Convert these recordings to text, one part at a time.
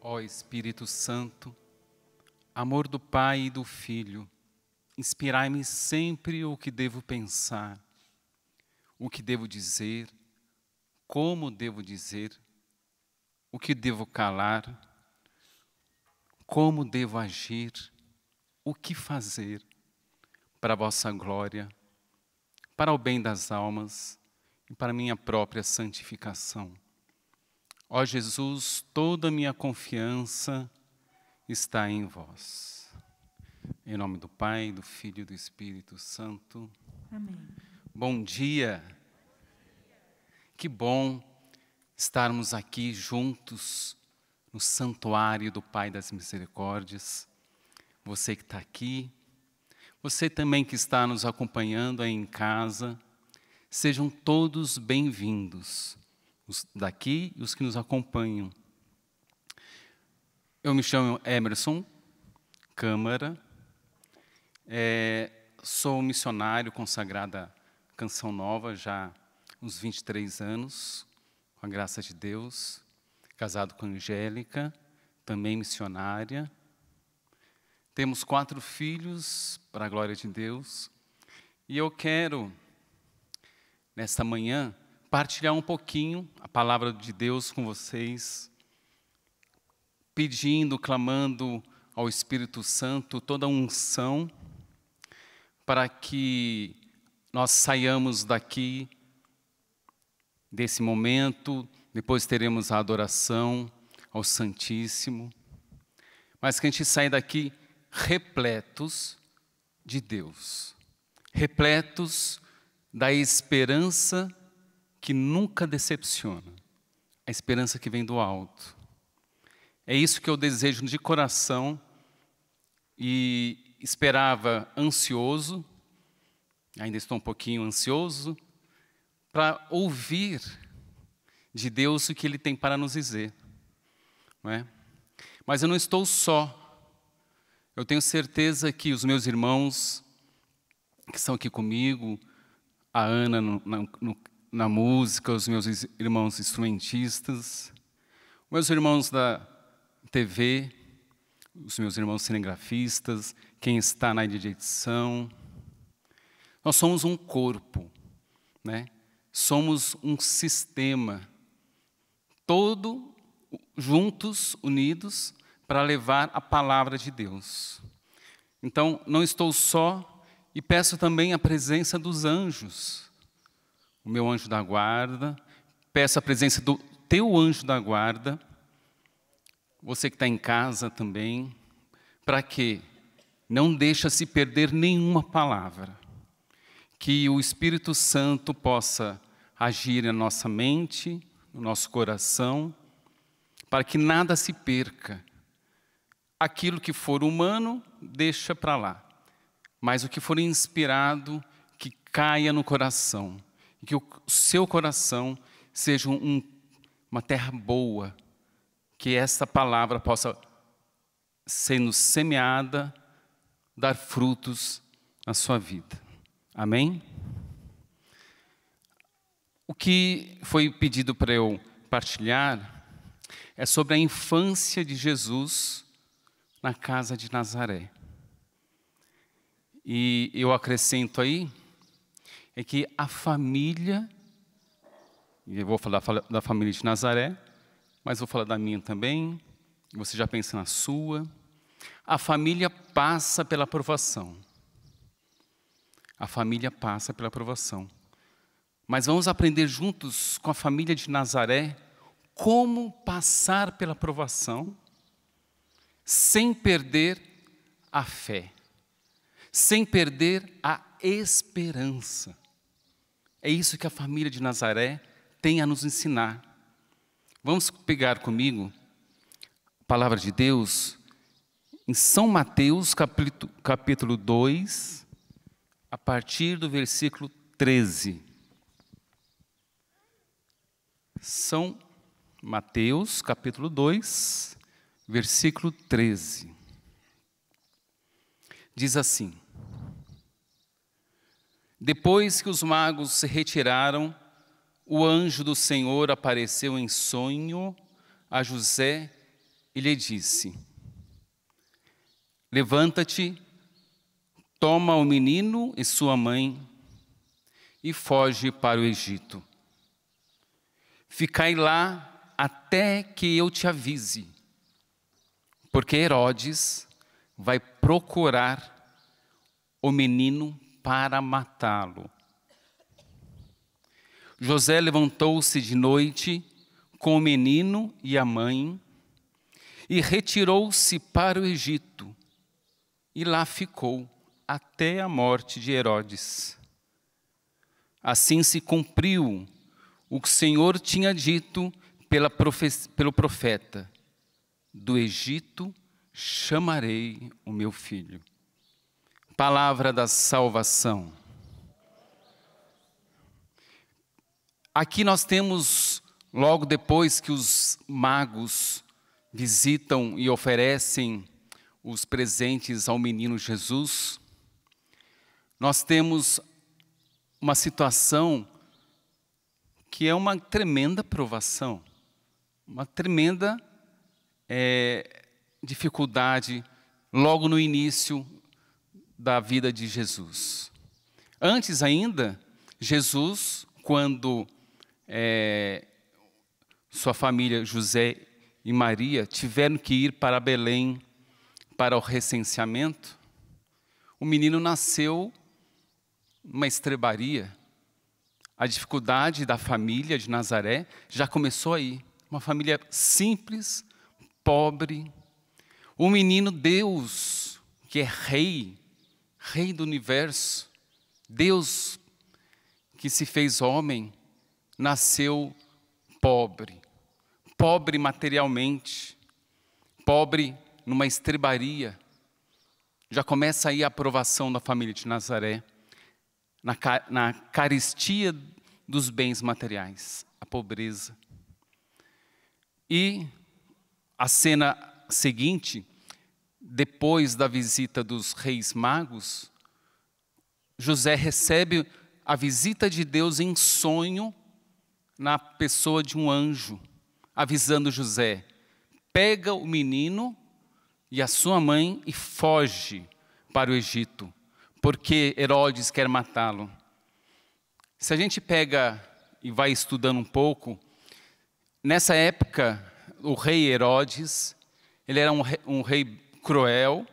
Ó Espírito Santo, amor do Pai e do Filho, inspirai-me sempre o que devo pensar, o que devo dizer, como devo dizer, o que devo calar, como devo agir, o que fazer para a vossa glória, para o bem das almas e para minha própria santificação. Ó Jesus, toda minha confiança está em vós. Em nome do Pai, do Filho e do Espírito Santo. Amém. Bom dia. Que bom estarmos aqui juntos no santuário do Pai das Misericórdias. Você que está aqui, você também que está nos acompanhando aí em casa Sejam todos bem-vindos, os daqui e os que nos acompanham. Eu me chamo Emerson Câmara, é, sou missionário consagrado à Canção Nova já uns 23 anos, com a graça de Deus, casado com Angélica, também missionária. Temos quatro filhos, para a glória de Deus, e eu quero nesta manhã, partilhar um pouquinho a palavra de Deus com vocês, pedindo, clamando ao Espírito Santo toda a unção para que nós saiamos daqui desse momento, depois teremos a adoração ao Santíssimo, mas que a gente saia daqui repletos de Deus, repletos da esperança que nunca decepciona, a esperança que vem do alto. É isso que eu desejo de coração e esperava ansioso, ainda estou um pouquinho ansioso, para ouvir de Deus o que Ele tem para nos dizer. Não é? Mas eu não estou só. Eu tenho certeza que os meus irmãos que estão aqui comigo, a Ana no, no, na música, os meus irmãos instrumentistas, meus irmãos da TV, os meus irmãos cinegrafistas, quem está na edição. Nós somos um corpo, né? somos um sistema, todo juntos, unidos, para levar a palavra de Deus. Então, não estou só e peço também a presença dos anjos, o meu anjo da guarda, peço a presença do teu anjo da guarda, você que está em casa também, para que não deixa se perder nenhuma palavra, que o Espírito Santo possa agir na nossa mente, no nosso coração, para que nada se perca. Aquilo que for humano, deixa para lá mas o que for inspirado que caia no coração, e que o seu coração seja um, uma terra boa, que esta palavra possa sendo semeada, dar frutos na sua vida. Amém? O que foi pedido para eu partilhar é sobre a infância de Jesus na casa de Nazaré. E eu acrescento aí, é que a família, eu vou falar da família de Nazaré, mas vou falar da minha também, você já pensa na sua. A família passa pela aprovação. A família passa pela aprovação. Mas vamos aprender juntos com a família de Nazaré como passar pela aprovação sem perder a fé sem perder a esperança. É isso que a família de Nazaré tem a nos ensinar. Vamos pegar comigo a palavra de Deus em São Mateus, capítulo, capítulo 2, a partir do versículo 13. São Mateus, capítulo 2, versículo 13. Diz assim: depois que os magos se retiraram, o anjo do Senhor apareceu em sonho a José e lhe disse: Levanta-te, toma o menino e sua mãe e foge para o Egito. Ficai lá até que eu te avise, porque Herodes vai procurar o menino para matá-lo. José levantou-se de noite com o menino e a mãe e retirou-se para o Egito. E lá ficou até a morte de Herodes. Assim se cumpriu o que o Senhor tinha dito pela pelo profeta: Do Egito chamarei o meu filho palavra da salvação. Aqui nós temos, logo depois que os magos visitam e oferecem os presentes ao menino Jesus, nós temos uma situação que é uma tremenda provação, uma tremenda é, dificuldade. Logo no início, da vida de Jesus. Antes ainda, Jesus, quando é, sua família José e Maria tiveram que ir para Belém para o recenseamento, o menino nasceu numa estrebaria. A dificuldade da família de Nazaré já começou aí. Uma família simples, pobre. O menino Deus, que é rei, Rei do universo, Deus que se fez homem, nasceu pobre, pobre materialmente, pobre numa estrebaria. Já começa aí a aprovação da família de Nazaré, na, na carestia dos bens materiais, a pobreza. E a cena seguinte depois da visita dos reis magos, José recebe a visita de Deus em sonho na pessoa de um anjo, avisando José: pega o menino e a sua mãe e foge para o Egito, porque Herodes quer matá-lo. Se a gente pega e vai estudando um pouco, nessa época, o rei Herodes, ele era um rei, um rei cruel,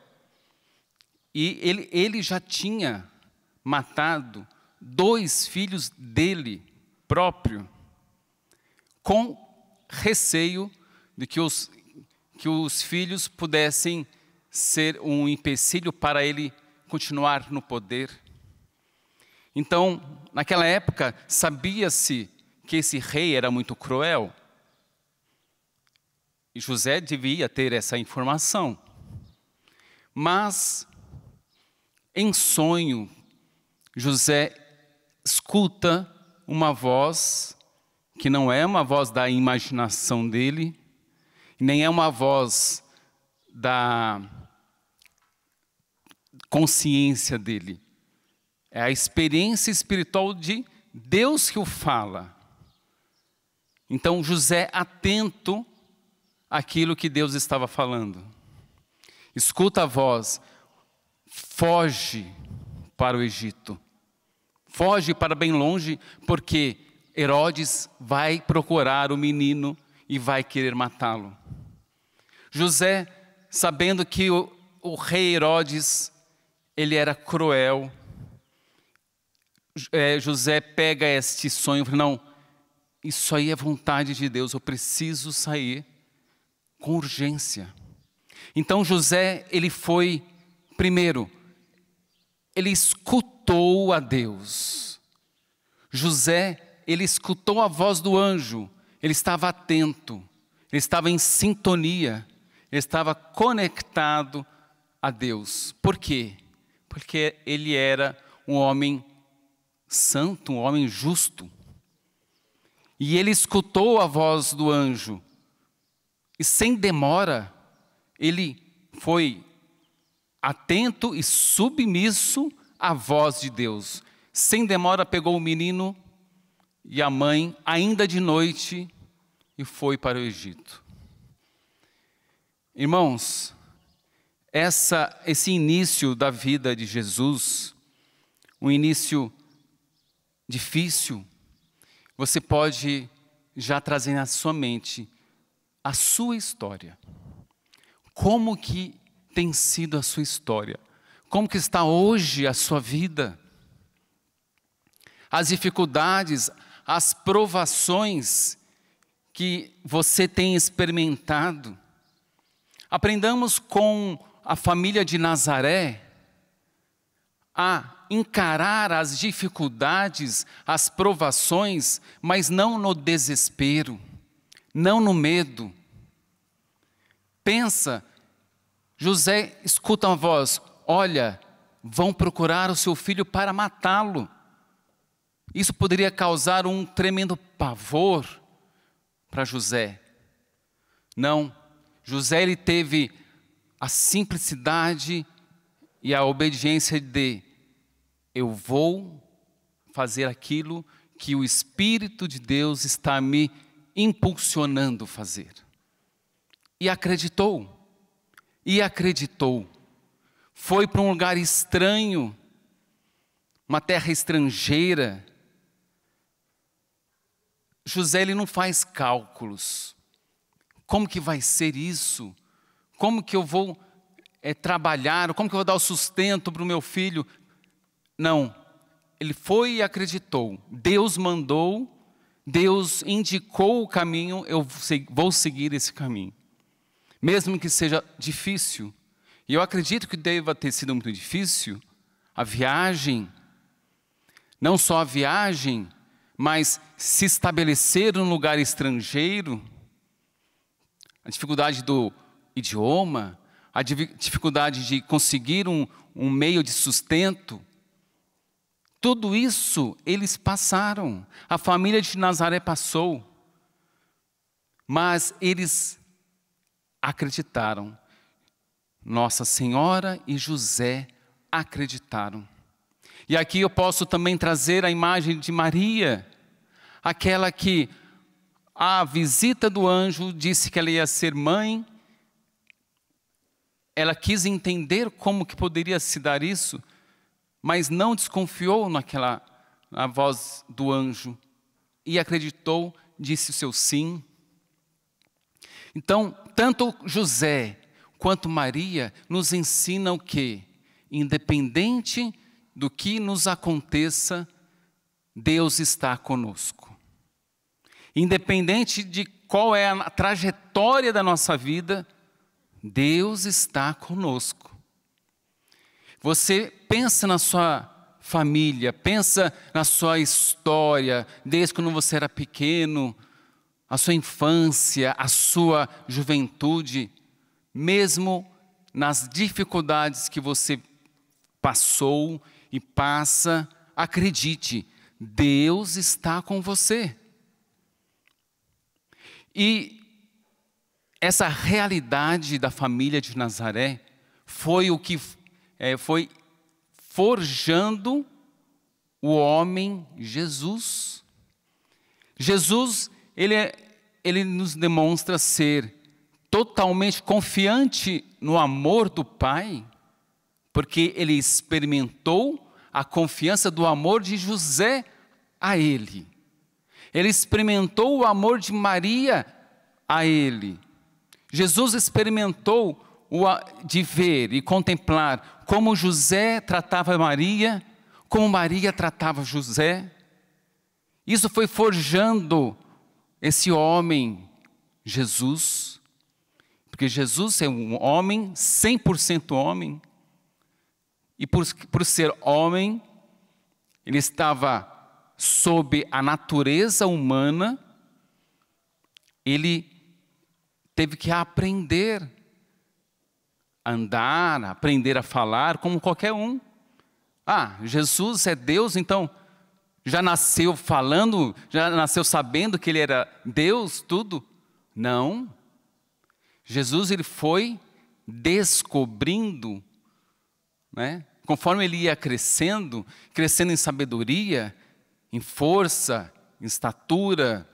e ele, ele já tinha matado dois filhos dele próprio, com receio de que os, que os filhos pudessem ser um empecilho para ele continuar no poder. Então, naquela época, sabia-se que esse rei era muito cruel. E José devia ter essa informação. Mas, em sonho, José escuta uma voz que não é uma voz da imaginação dele, nem é uma voz da consciência dele. É a experiência espiritual de Deus que o fala. Então José atento àquilo que Deus estava falando escuta a voz, foge para o Egito. Foge para bem longe, porque Herodes vai procurar o menino e vai querer matá-lo. José, sabendo que o, o, rei Herodes, ele era cruel, é, José pega este sonho e não, isso aí é vontade de Deus, eu preciso sair com urgência. Então José, ele foi, primeiro, ele escutou a Deus. José, ele escutou a voz do anjo, ele estava atento, ele estava em sintonia, ele estava conectado a Deus. Por quê? Porque ele era um homem santo, um homem justo. E ele escutou a voz do anjo, e sem demora, ele foi atento e submisso à voz de Deus. Sem demora, pegou o menino e a mãe, ainda de noite, e foi para o Egito. Irmãos, essa, esse início da vida de Jesus, um início difícil, você pode já trazer na sua mente a sua história. Como que tem sido a sua história? Como que está hoje a sua vida? As dificuldades, as provações que você tem experimentado. Aprendamos com a família de Nazaré a encarar as dificuldades, as provações, mas não no desespero, não no medo, pensa. José escuta uma voz: Olha, vão procurar o seu filho para matá-lo. Isso poderia causar um tremendo pavor para José. Não, José ele teve a simplicidade e a obediência de eu vou fazer aquilo que o espírito de Deus está me impulsionando fazer e acreditou. E acreditou. Foi para um lugar estranho, uma terra estrangeira. José ele não faz cálculos. Como que vai ser isso? Como que eu vou é, trabalhar? Como que eu vou dar o sustento para o meu filho? Não. Ele foi e acreditou. Deus mandou, Deus indicou o caminho, eu vou seguir esse caminho mesmo que seja difícil. E eu acredito que deva ter sido muito difícil a viagem, não só a viagem, mas se estabelecer num lugar estrangeiro, a dificuldade do idioma, a dificuldade de conseguir um, um meio de sustento. Tudo isso eles passaram, a família de Nazaré passou, mas eles acreditaram. Nossa Senhora e José acreditaram. E aqui eu posso também trazer a imagem de Maria, aquela que a visita do anjo disse que ela ia ser mãe. Ela quis entender como que poderia se dar isso, mas não desconfiou naquela na voz do anjo e acreditou, disse o seu sim. Então, tanto José quanto Maria nos ensinam que, independente do que nos aconteça, Deus está conosco. Independente de qual é a trajetória da nossa vida, Deus está conosco. Você pensa na sua família, pensa na sua história, desde quando você era pequeno, a sua infância, a sua juventude, mesmo nas dificuldades que você passou e passa, acredite, Deus está com você. E essa realidade da família de Nazaré foi o que é, foi forjando o homem Jesus. Jesus, ele é, ele nos demonstra ser totalmente confiante no amor do Pai, porque ele experimentou a confiança do amor de José a ele. Ele experimentou o amor de Maria a ele. Jesus experimentou o de ver e contemplar como José tratava Maria, como Maria tratava José. Isso foi forjando esse homem, Jesus, porque Jesus é um homem, 100% homem, e por, por ser homem, ele estava sob a natureza humana, ele teve que aprender a andar, aprender a falar, como qualquer um. Ah, Jesus é Deus, então já nasceu falando, já nasceu sabendo que ele era Deus, tudo? Não. Jesus ele foi descobrindo, né? Conforme ele ia crescendo, crescendo em sabedoria, em força, em estatura,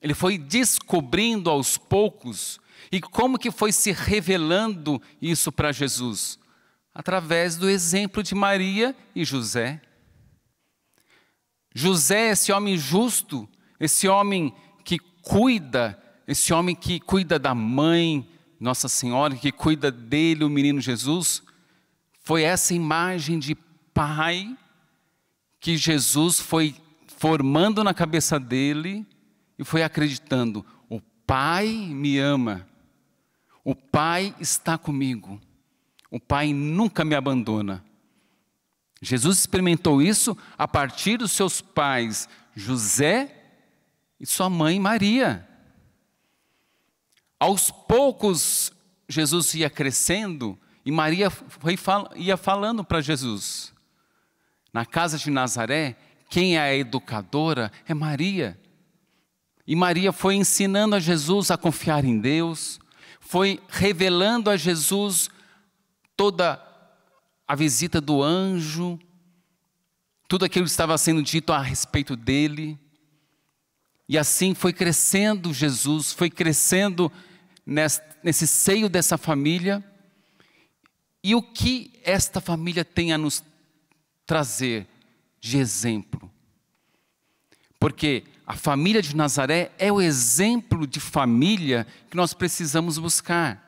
ele foi descobrindo aos poucos. E como que foi se revelando isso para Jesus? Através do exemplo de Maria e José. José, esse homem justo, esse homem que cuida, esse homem que cuida da mãe, Nossa Senhora, que cuida dele, o menino Jesus, foi essa imagem de pai que Jesus foi formando na cabeça dele e foi acreditando: o pai me ama, o pai está comigo, o pai nunca me abandona. Jesus experimentou isso a partir dos seus pais José e sua mãe Maria. Aos poucos, Jesus ia crescendo e Maria fal ia falando para Jesus. Na casa de Nazaré, quem é a educadora é Maria. E Maria foi ensinando a Jesus a confiar em Deus, foi revelando a Jesus toda a a visita do anjo, tudo aquilo que estava sendo dito a respeito dele. E assim foi crescendo Jesus, foi crescendo nesse, nesse seio dessa família. E o que esta família tem a nos trazer de exemplo? Porque a família de Nazaré é o exemplo de família que nós precisamos buscar.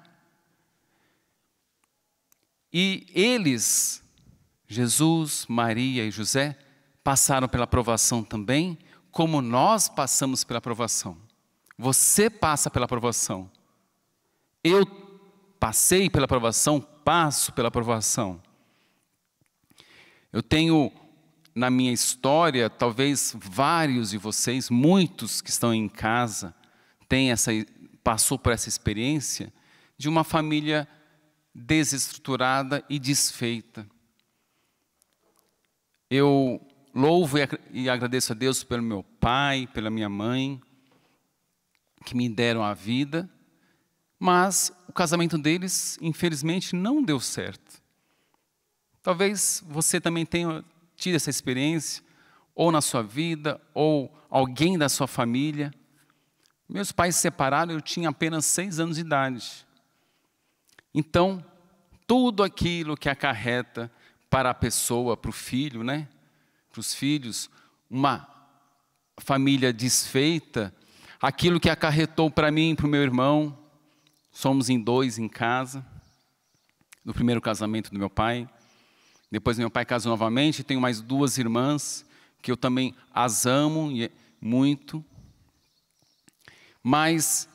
E eles, Jesus, Maria e José, passaram pela aprovação também, como nós passamos pela aprovação. Você passa pela aprovação? Eu passei pela aprovação, passo pela aprovação. Eu tenho na minha história, talvez vários de vocês, muitos que estão em casa, têm essa passou por essa experiência de uma família desestruturada e desfeita. Eu louvo e agradeço a Deus pelo meu pai, pela minha mãe, que me deram a vida, mas o casamento deles, infelizmente, não deu certo. Talvez você também tenha tido essa experiência, ou na sua vida, ou alguém da sua família. Meus pais se separaram, eu tinha apenas seis anos de idade. Então, tudo aquilo que acarreta para a pessoa, para o filho, né? para os filhos, uma família desfeita, aquilo que acarretou para mim, para o meu irmão, somos em dois em casa, no primeiro casamento do meu pai. Depois meu pai casa novamente, tenho mais duas irmãs que eu também as amo é muito. Mas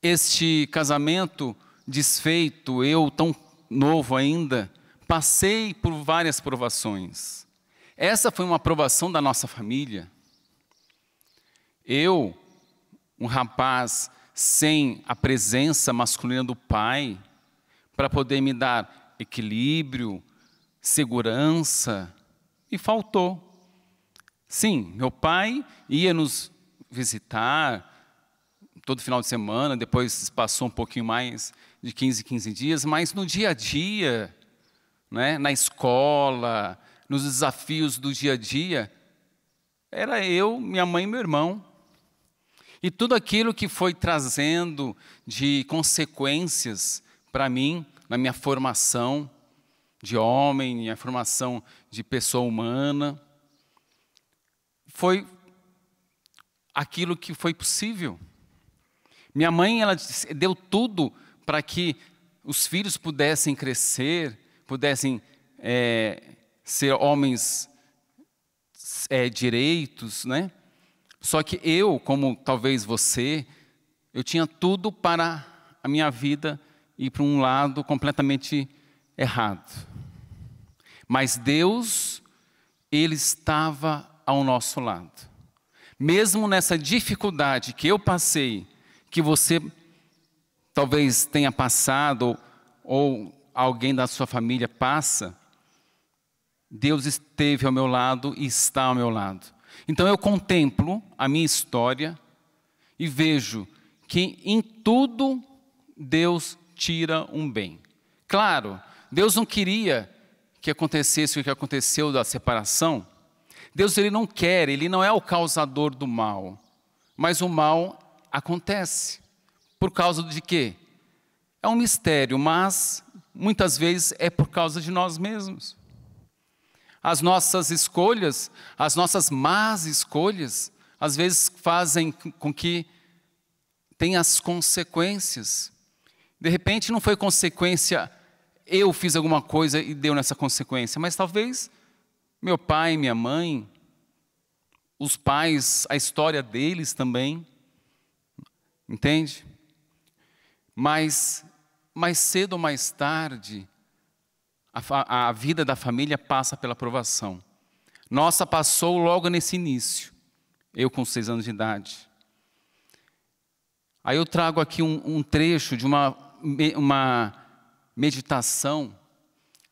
este casamento desfeito, eu tão novo ainda, passei por várias provações. Essa foi uma provação da nossa família. Eu, um rapaz sem a presença masculina do pai, para poder me dar equilíbrio, segurança, e faltou. Sim, meu pai ia nos visitar todo final de semana, depois passou um pouquinho mais, de 15 em 15 dias, mas no dia a dia, né, na escola, nos desafios do dia a dia, era eu, minha mãe e meu irmão. E tudo aquilo que foi trazendo de consequências para mim, na minha formação de homem, minha formação de pessoa humana, foi aquilo que foi possível. Minha mãe, ela deu tudo para que os filhos pudessem crescer, pudessem é, ser homens é, direitos, né? Só que eu, como talvez você, eu tinha tudo para a minha vida ir para um lado completamente errado. Mas Deus, Ele estava ao nosso lado. Mesmo nessa dificuldade que eu passei, que você talvez tenha passado ou alguém da sua família passa, Deus esteve ao meu lado e está ao meu lado. Então eu contemplo a minha história e vejo que em tudo Deus tira um bem. Claro, Deus não queria que acontecesse o que aconteceu da separação. Deus ele não quer, ele não é o causador do mal, mas o mal acontece. Por causa de quê? É um mistério, mas muitas vezes é por causa de nós mesmos. As nossas escolhas, as nossas más escolhas, às vezes fazem com que tenha as consequências. De repente não foi consequência eu fiz alguma coisa e deu nessa consequência, mas talvez meu pai, minha mãe, os pais, a história deles também. Entende? Mas mais cedo ou mais tarde, a, a vida da família passa pela aprovação Nossa passou logo nesse início, eu com seis anos de idade. Aí eu trago aqui um, um trecho de uma, uma meditação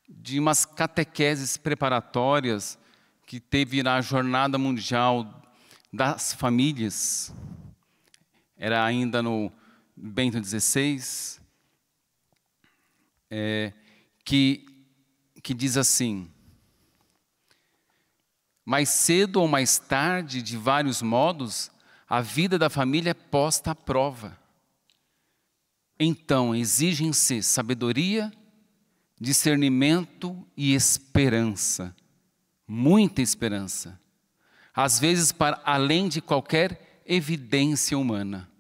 de umas catequeses preparatórias que teve na Jornada Mundial das Famílias. Era ainda no Bento XVI, é, que, que diz assim: mais cedo ou mais tarde, de vários modos, a vida da família é posta à prova. Então, exigem-se sabedoria, discernimento e esperança, muita esperança, às vezes para além de qualquer evidência humana.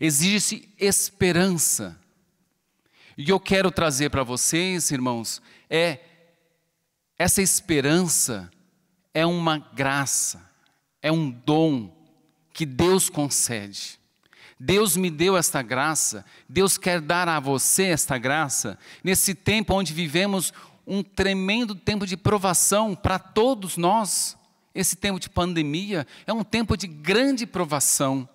Exige-se esperança. E o que eu quero trazer para vocês, irmãos, é essa esperança é uma graça, é um dom que Deus concede. Deus me deu esta graça, Deus quer dar a você esta graça, nesse tempo onde vivemos um tremendo tempo de provação para todos nós. Esse tempo de pandemia é um tempo de grande provação.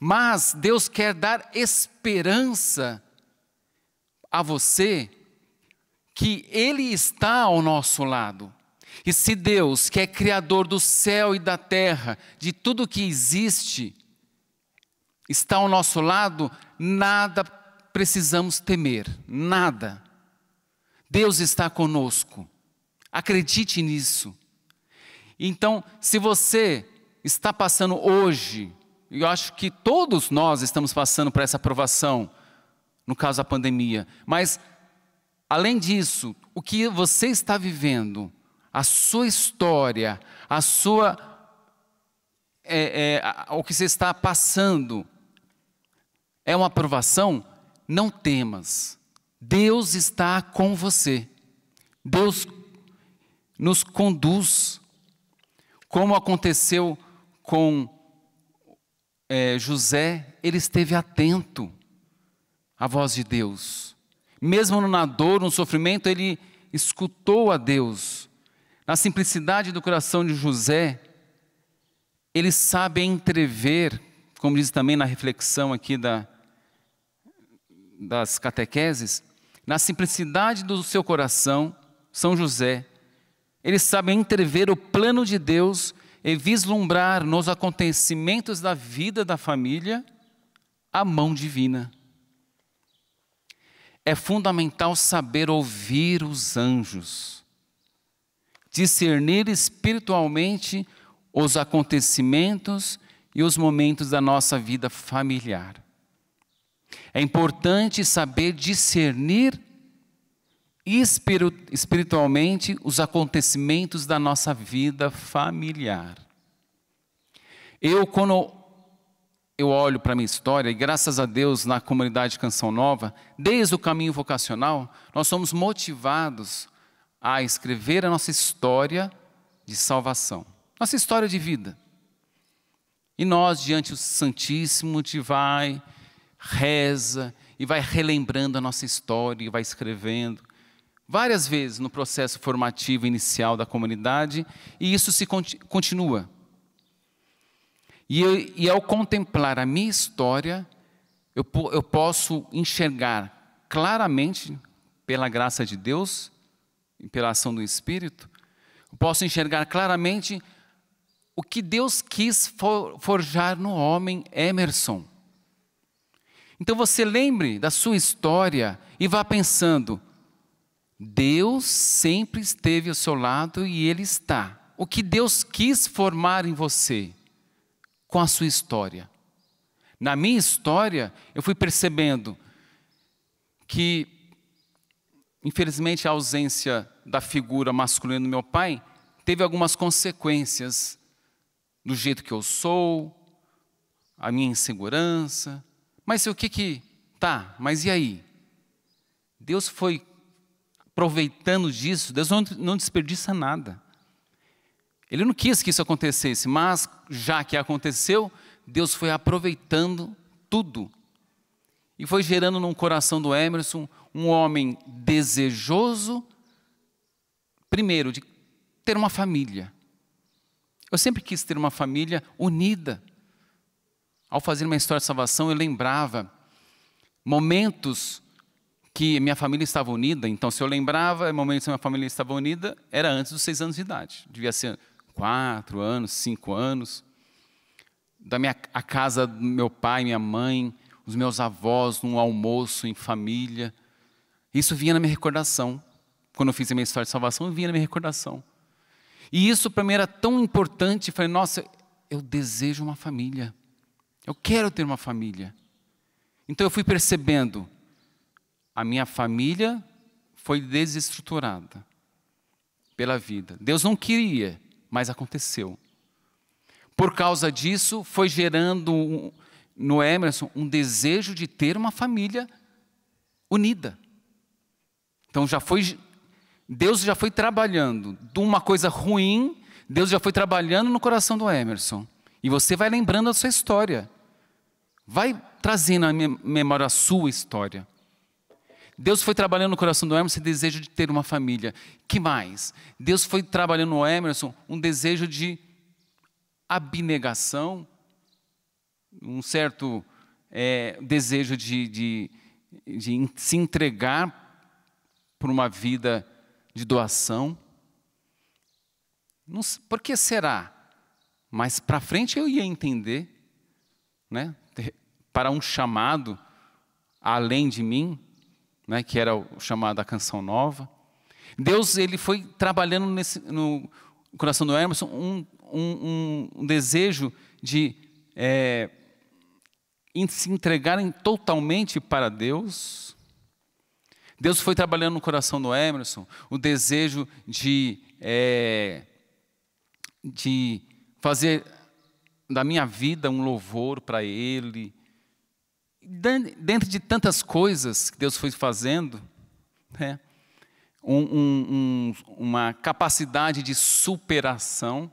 Mas Deus quer dar esperança a você que Ele está ao nosso lado. E se Deus, que é Criador do céu e da terra, de tudo que existe, está ao nosso lado, nada precisamos temer, nada. Deus está conosco. Acredite nisso. Então, se você está passando hoje eu acho que todos nós estamos passando por essa aprovação, no caso da pandemia. Mas, além disso, o que você está vivendo, a sua história, a sua. É, é, o que você está passando, é uma aprovação? Não temas. Deus está com você. Deus nos conduz. Como aconteceu com é, José, ele esteve atento à voz de Deus. Mesmo na dor, no sofrimento, ele escutou a Deus. Na simplicidade do coração de José, ele sabe entrever, como diz também na reflexão aqui da, das catequeses, na simplicidade do seu coração, São José, ele sabe entrever o plano de Deus e vislumbrar nos acontecimentos da vida da família a mão divina. É fundamental saber ouvir os anjos, discernir espiritualmente os acontecimentos e os momentos da nossa vida familiar. É importante saber discernir espiritualmente os acontecimentos da nossa vida familiar. Eu, quando eu olho para a minha história, e graças a Deus na comunidade Canção Nova, desde o caminho vocacional, nós somos motivados a escrever a nossa história de salvação, nossa história de vida. E nós, diante do Santíssimo, te vai, reza e vai relembrando a nossa história e vai escrevendo várias vezes no processo formativo inicial da comunidade, e isso se continua. E, eu, e ao contemplar a minha história, eu, eu posso enxergar claramente, pela graça de Deus e pela ação do Espírito, eu posso enxergar claramente o que Deus quis forjar no homem Emerson. Então você lembre da sua história e vá pensando: Deus sempre esteve ao seu lado e Ele está. O que Deus quis formar em você com a sua história. Na minha história, eu fui percebendo que, infelizmente, a ausência da figura masculina do meu pai teve algumas consequências do jeito que eu sou, a minha insegurança. Mas o que que. Tá, mas e aí? Deus foi aproveitando disso, Deus não, desperdiça nada. Ele não quis que isso acontecesse, mas já que aconteceu, Deus foi aproveitando tudo. E foi gerando no coração do Emerson um homem desejoso, primeiro, de ter uma família. Eu sempre quis ter uma família unida. Ao fazer uma história de salvação, eu lembrava momentos que minha família estava unida, então se eu lembrava, o momento que minha família estava unida era antes dos seis anos de idade. Devia ser quatro anos, cinco anos. Da minha a casa do meu pai, minha mãe, os meus avós, num almoço em família. Isso vinha na minha recordação. Quando eu fiz a minha história de salvação, vinha na minha recordação. E isso para mim era tão importante. Falei, nossa, eu desejo uma família. Eu quero ter uma família. Então eu fui percebendo a minha família foi desestruturada pela vida. Deus não queria, mas aconteceu. Por causa disso, foi gerando no Emerson um desejo de ter uma família unida. Então já foi Deus já foi trabalhando de uma coisa ruim, Deus já foi trabalhando no coração do Emerson. E você vai lembrando a sua história. Vai trazendo à memória a sua história. Deus foi trabalhando no coração do Emerson o desejo de ter uma família. Que mais? Deus foi trabalhando no Emerson um desejo de abnegação, um certo é, desejo de, de, de se entregar por uma vida de doação. Não, por que será? Mas para frente eu ia entender, né? para um chamado além de mim, né, que era o, chamada a Canção Nova. Deus ele foi trabalhando nesse, no coração do Emerson um, um, um desejo de é, se entregarem totalmente para Deus. Deus foi trabalhando no coração do Emerson o desejo de, é, de fazer da minha vida um louvor para Ele, Dentro de tantas coisas que Deus foi fazendo, né, um, um, um, uma capacidade de superação,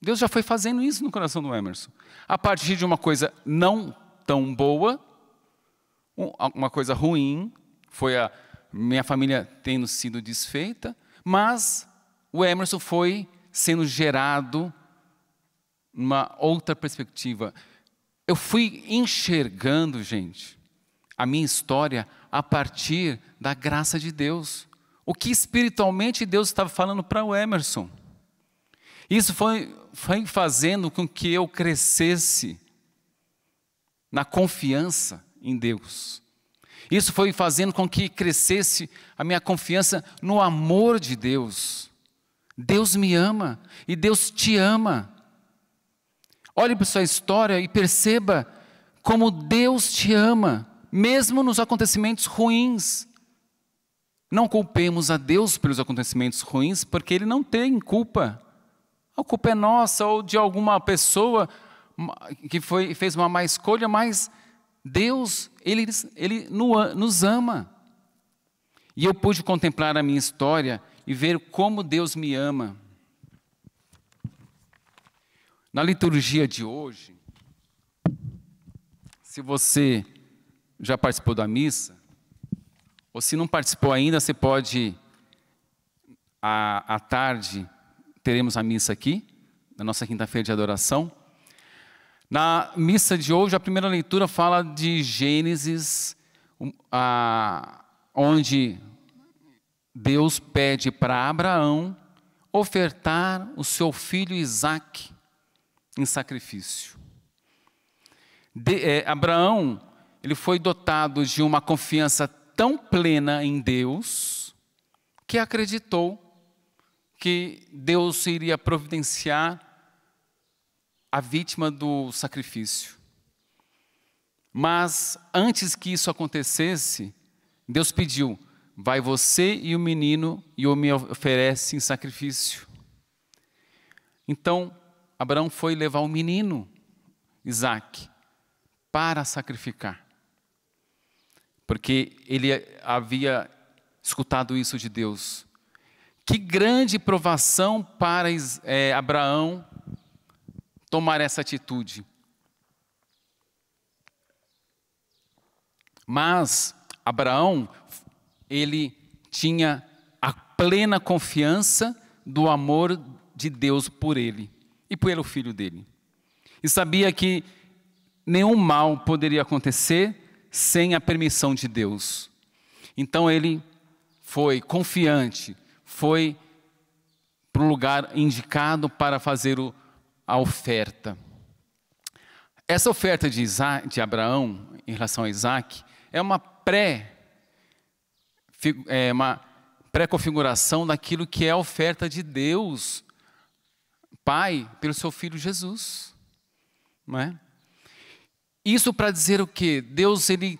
Deus já foi fazendo isso no coração do Emerson. A partir de uma coisa não tão boa, uma coisa ruim, foi a minha família tendo sido desfeita, mas o Emerson foi sendo gerado numa outra perspectiva. Eu fui enxergando, gente, a minha história a partir da graça de Deus. O que espiritualmente Deus estava falando para o Emerson. Isso foi, foi fazendo com que eu crescesse na confiança em Deus. Isso foi fazendo com que crescesse a minha confiança no amor de Deus. Deus me ama e Deus te ama. Olhe para sua história e perceba como Deus te ama, mesmo nos acontecimentos ruins. Não culpemos a Deus pelos acontecimentos ruins, porque Ele não tem culpa. A culpa é nossa ou de alguma pessoa que foi, fez uma má escolha, mas Deus, Ele, Ele nos ama. E eu pude contemplar a minha história e ver como Deus me ama. Na liturgia de hoje, se você já participou da missa, ou se não participou ainda, você pode, à, à tarde, teremos a missa aqui, na nossa quinta-feira de adoração. Na missa de hoje, a primeira leitura fala de Gênesis, a, onde Deus pede para Abraão ofertar o seu filho Isaque em sacrifício. De, é, Abraão, ele foi dotado de uma confiança tão plena em Deus que acreditou que Deus iria providenciar a vítima do sacrifício. Mas antes que isso acontecesse, Deus pediu: vai você e o menino e o me oferece em sacrifício. Então, Abraão foi levar o menino, Isaac, para sacrificar. Porque ele havia escutado isso de Deus. Que grande provação para é, Abraão tomar essa atitude. Mas Abraão, ele tinha a plena confiança do amor de Deus por ele e pelo filho dele. E sabia que nenhum mal poderia acontecer sem a permissão de Deus. Então ele foi confiante, foi para o lugar indicado para fazer a oferta. Essa oferta de, Isaac, de Abraão em relação a Isaac é uma pré é uma pré-configuração daquilo que é a oferta de Deus Pai pelo seu filho Jesus, não é? Isso para dizer o que? Deus ele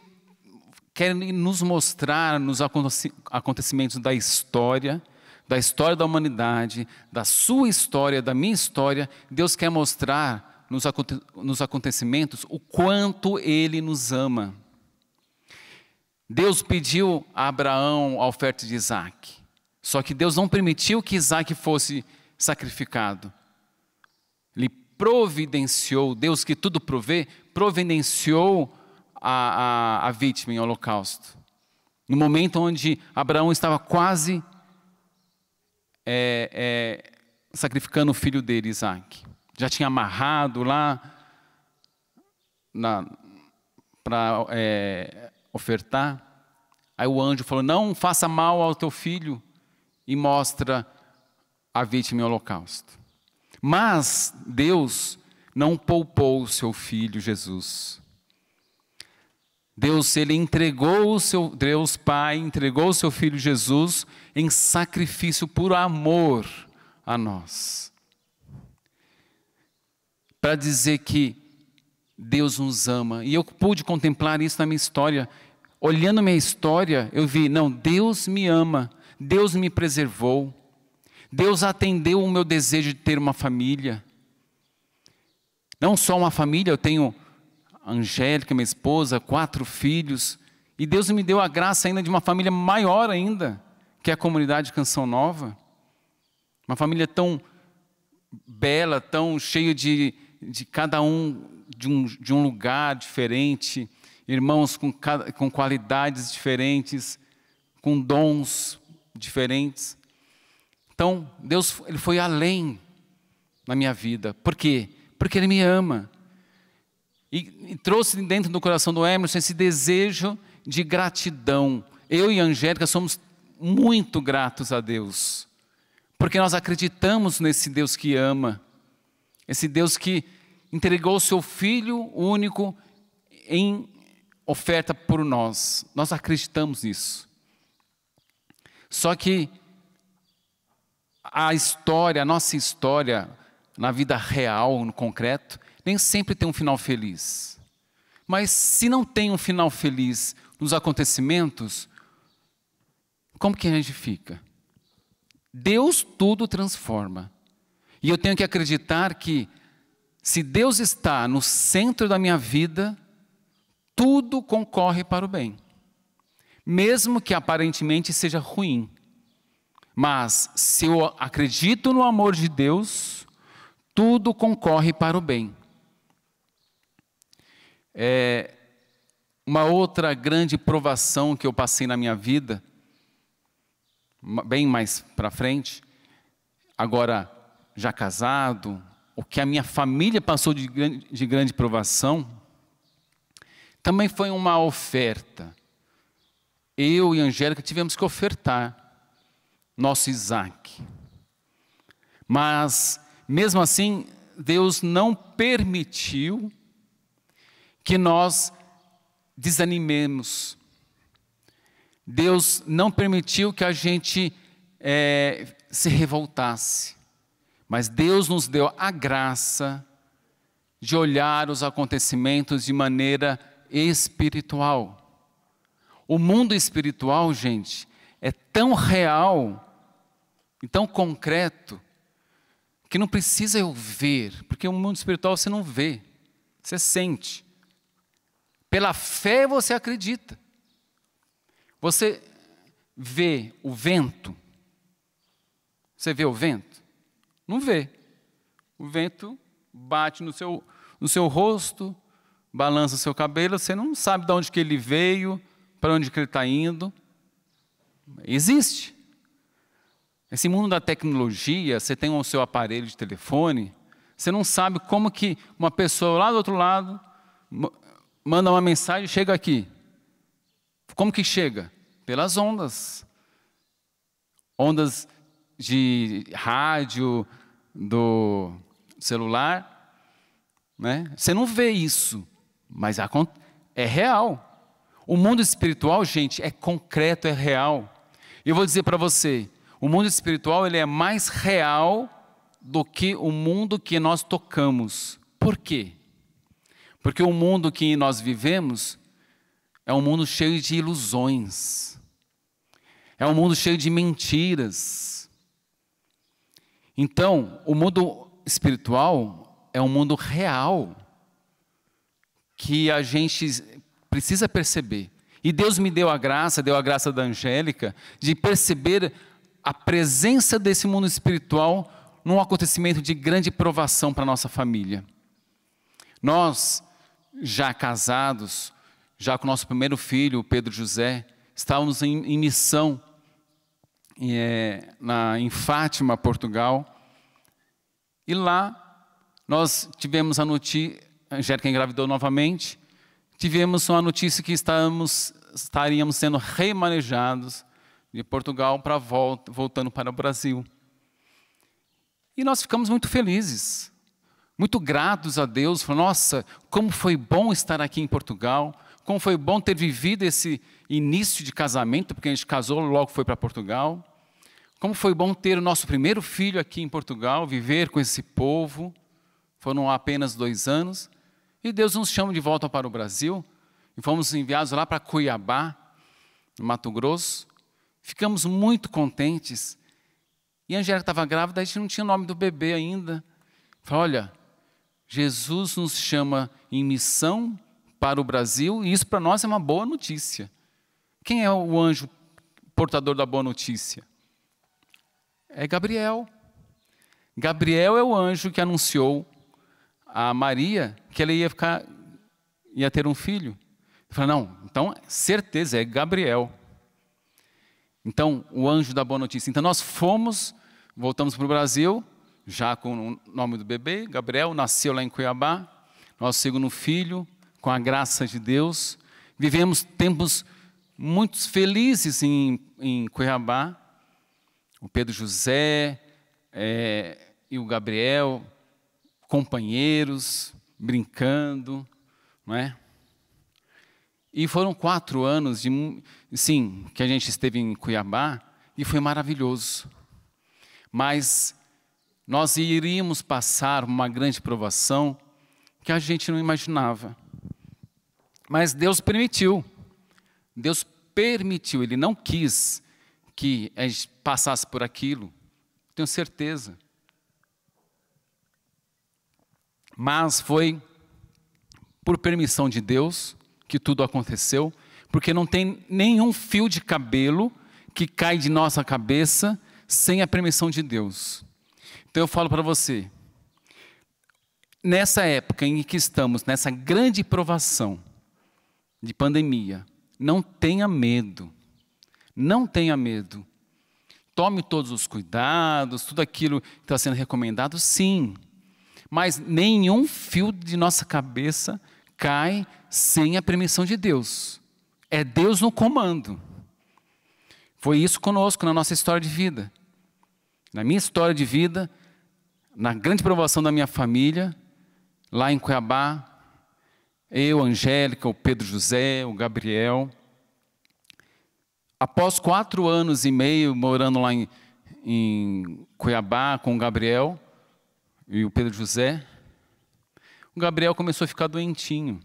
quer nos mostrar nos acontecimentos da história, da história da humanidade, da sua história, da minha história. Deus quer mostrar nos acontecimentos o quanto Ele nos ama. Deus pediu a Abraão a oferta de Isaac, só que Deus não permitiu que Isaac fosse sacrificado providenciou, Deus que tudo provê, providenciou a, a, a vítima em holocausto. No momento onde Abraão estava quase é, é, sacrificando o filho dele, Isaac. Já tinha amarrado lá para é, ofertar. Aí o anjo falou: Não faça mal ao teu filho, e mostra a vítima em holocausto. Mas Deus não poupou o seu filho Jesus. Deus, ele entregou o seu Deus Pai entregou o seu filho Jesus em sacrifício por amor a nós. Para dizer que Deus nos ama. E eu pude contemplar isso na minha história. Olhando minha história, eu vi, não, Deus me ama, Deus me preservou. Deus atendeu o meu desejo de ter uma família. Não só uma família, eu tenho a Angélica, minha esposa, quatro filhos. E Deus me deu a graça ainda de uma família maior ainda, que é a comunidade Canção Nova. Uma família tão bela, tão cheia de, de cada um de, um de um lugar diferente, irmãos com, com qualidades diferentes, com dons diferentes. Então, Deus ele foi além na minha vida. Por quê? Porque Ele me ama. E, e trouxe dentro do coração do Emerson esse desejo de gratidão. Eu e a Angélica somos muito gratos a Deus, porque nós acreditamos nesse Deus que ama, esse Deus que entregou o seu Filho único em oferta por nós. Nós acreditamos nisso. Só que a história, a nossa história na vida real, no concreto, nem sempre tem um final feliz. Mas se não tem um final feliz nos acontecimentos, como que a gente fica? Deus tudo transforma. E eu tenho que acreditar que, se Deus está no centro da minha vida, tudo concorre para o bem, mesmo que aparentemente seja ruim. Mas se eu acredito no amor de Deus, tudo concorre para o bem. É, uma outra grande provação que eu passei na minha vida, bem mais para frente, agora já casado, o que a minha família passou de grande, de grande provação, também foi uma oferta. Eu e Angélica tivemos que ofertar nosso Isaac. Mas, mesmo assim, Deus não permitiu que nós desanimemos. Deus não permitiu que a gente é, se revoltasse. Mas Deus nos deu a graça de olhar os acontecimentos de maneira espiritual. O mundo espiritual, gente, é tão real então concreto, que não precisa eu ver, porque o mundo espiritual você não vê, você sente. Pela fé você acredita. Você vê o vento. Você vê o vento? Não vê. O vento bate no seu, no seu rosto, balança o seu cabelo, você não sabe de onde que ele veio, para onde que ele está indo. Existe. Esse mundo da tecnologia, você tem o seu aparelho de telefone, você não sabe como que uma pessoa lá do outro lado manda uma mensagem e chega aqui. Como que chega? Pelas ondas. Ondas de rádio, do celular. Né? Você não vê isso, mas é real. O mundo espiritual, gente, é concreto, é real. Eu vou dizer para você, o mundo espiritual ele é mais real do que o mundo que nós tocamos. Por quê? Porque o mundo que nós vivemos é um mundo cheio de ilusões. É um mundo cheio de mentiras. Então, o mundo espiritual é um mundo real que a gente precisa perceber. E Deus me deu a graça, deu a graça da Angélica, de perceber a presença desse mundo espiritual num acontecimento de grande provação para nossa família. Nós, já casados, já com nosso primeiro filho, Pedro José, estávamos em, em missão é, na, em Fátima, Portugal, e lá nós tivemos a notícia, Angélica engravidou novamente, tivemos uma notícia que estávamos, estaríamos sendo remanejados de Portugal para volta, voltando para o Brasil. E nós ficamos muito felizes, muito gratos a Deus. Falamos, Nossa, como foi bom estar aqui em Portugal, como foi bom ter vivido esse início de casamento, porque a gente casou logo foi para Portugal. Como foi bom ter o nosso primeiro filho aqui em Portugal, viver com esse povo. Foram apenas dois anos. E Deus nos chama de volta para o Brasil. E fomos enviados lá para Cuiabá, no Mato Grosso, Ficamos muito contentes. E a Angélica estava grávida, a gente não tinha o nome do bebê ainda. Falei, olha, Jesus nos chama em missão para o Brasil e isso para nós é uma boa notícia. Quem é o anjo portador da boa notícia? É Gabriel. Gabriel é o anjo que anunciou a Maria que ela ia ficar ia ter um filho. Ele falou: "Não, então certeza é Gabriel". Então, o anjo da boa notícia. Então, nós fomos, voltamos para o Brasil, já com o nome do bebê, Gabriel, nasceu lá em Cuiabá, nosso segundo filho, com a graça de Deus. Vivemos tempos muito felizes em, em Cuiabá. O Pedro José é, e o Gabriel, companheiros, brincando, não é? E foram quatro anos, de, sim, que a gente esteve em Cuiabá e foi maravilhoso. Mas nós iríamos passar uma grande provação que a gente não imaginava. Mas Deus permitiu. Deus permitiu, Ele não quis que a gente passasse por aquilo. Tenho certeza. Mas foi por permissão de Deus que tudo aconteceu, porque não tem nenhum fio de cabelo que cai de nossa cabeça sem a permissão de Deus. Então eu falo para você, nessa época em que estamos, nessa grande provação de pandemia, não tenha medo. Não tenha medo. Tome todos os cuidados, tudo aquilo que está sendo recomendado, sim. Mas nenhum fio de nossa cabeça cai sem a permissão de Deus. É Deus no comando. Foi isso conosco na nossa história de vida. Na minha história de vida, na grande provação da minha família, lá em Cuiabá, eu, a Angélica, o Pedro José, o Gabriel. Após quatro anos e meio morando lá em, em Cuiabá com o Gabriel e o Pedro José, o Gabriel começou a ficar doentinho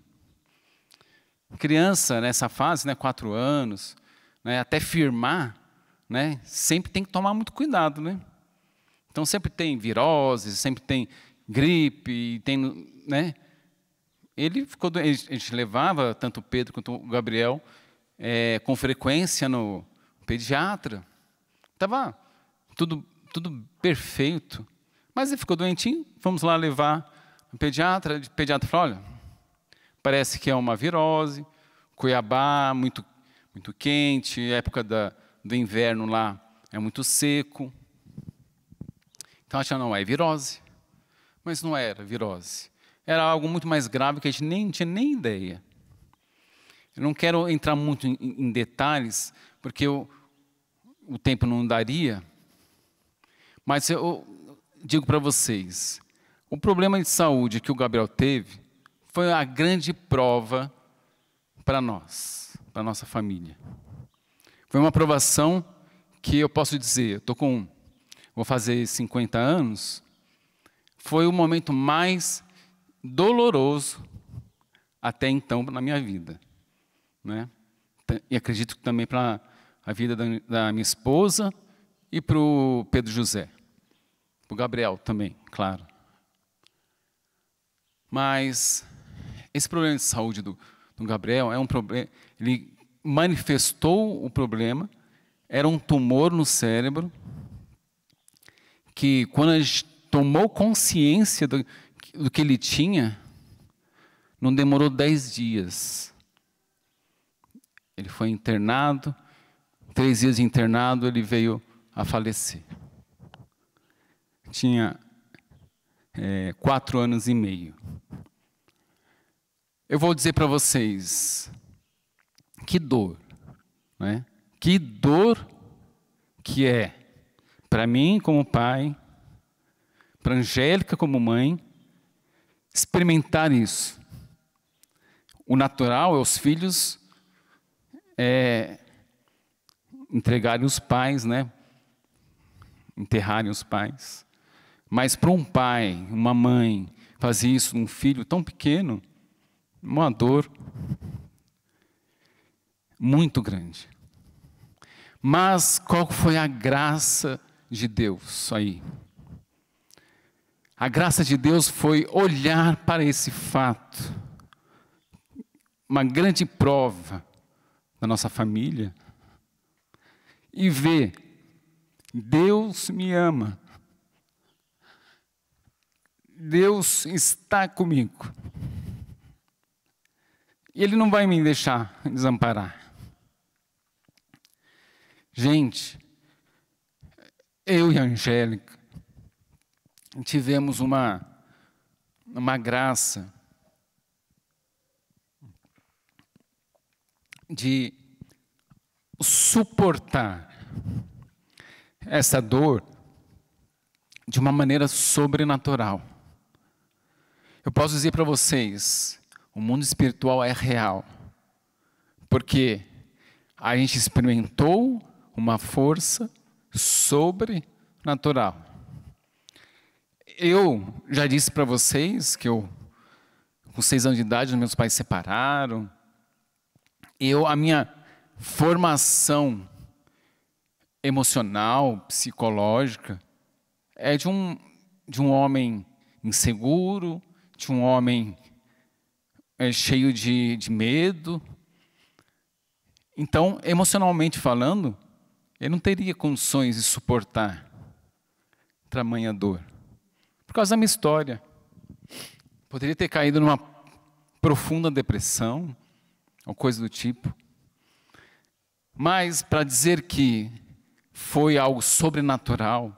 criança nessa fase, né, quatro anos, né, até firmar, né, sempre tem que tomar muito cuidado, né? Então sempre tem viroses, sempre tem gripe, tem, né? Ele ficou, a gente levava tanto o Pedro quanto o Gabriel é, com frequência no pediatra, tava tudo tudo perfeito, mas ele ficou doentinho, vamos lá levar o pediatra, o pediatra falou, olha, Parece que é uma virose. Cuiabá, muito, muito quente, época da, do inverno lá é muito seco. Então acha não é virose, mas não era virose. Era algo muito mais grave que a gente nem tinha nem ideia. Eu não quero entrar muito em, em detalhes, porque eu, o tempo não daria. Mas eu digo para vocês, o problema de saúde que o Gabriel teve foi a grande prova para nós, para nossa família. Foi uma aprovação que eu posso dizer, estou com, vou fazer 50 anos, foi o momento mais doloroso até então na minha vida. Né? E acredito que também para a vida da, da minha esposa e para o Pedro José. Para o Gabriel também, claro. Mas esse problema de saúde do, do Gabriel é um problema. Ele manifestou o problema. Era um tumor no cérebro que, quando a gente tomou consciência do, do que ele tinha, não demorou dez dias. Ele foi internado. Três dias internado, ele veio a falecer. Tinha é, quatro anos e meio. Eu vou dizer para vocês, que dor, né? Que dor que é para mim como pai, para Angélica como mãe, experimentar isso. O natural é os filhos é, entregarem os pais, né? Enterrarem os pais. Mas para um pai, uma mãe, fazer isso num filho tão pequeno, uma dor muito grande. Mas qual foi a graça de Deus aí? A graça de Deus foi olhar para esse fato, uma grande prova da nossa família, e ver: Deus me ama, Deus está comigo. E Ele não vai me deixar desamparar. Gente, eu e a Angélica tivemos uma, uma graça de suportar essa dor de uma maneira sobrenatural. Eu posso dizer para vocês, o mundo espiritual é real. Porque a gente experimentou uma força sobrenatural. Eu já disse para vocês que eu, com seis anos de idade, meus pais se separaram. Eu, a minha formação emocional, psicológica, é de um, de um homem inseguro, de um homem é, cheio de, de medo. Então, emocionalmente falando, ele não teria condições de suportar tamanha dor. Por causa da minha história. Poderia ter caído numa profunda depressão, ou coisa do tipo. Mas, para dizer que foi algo sobrenatural,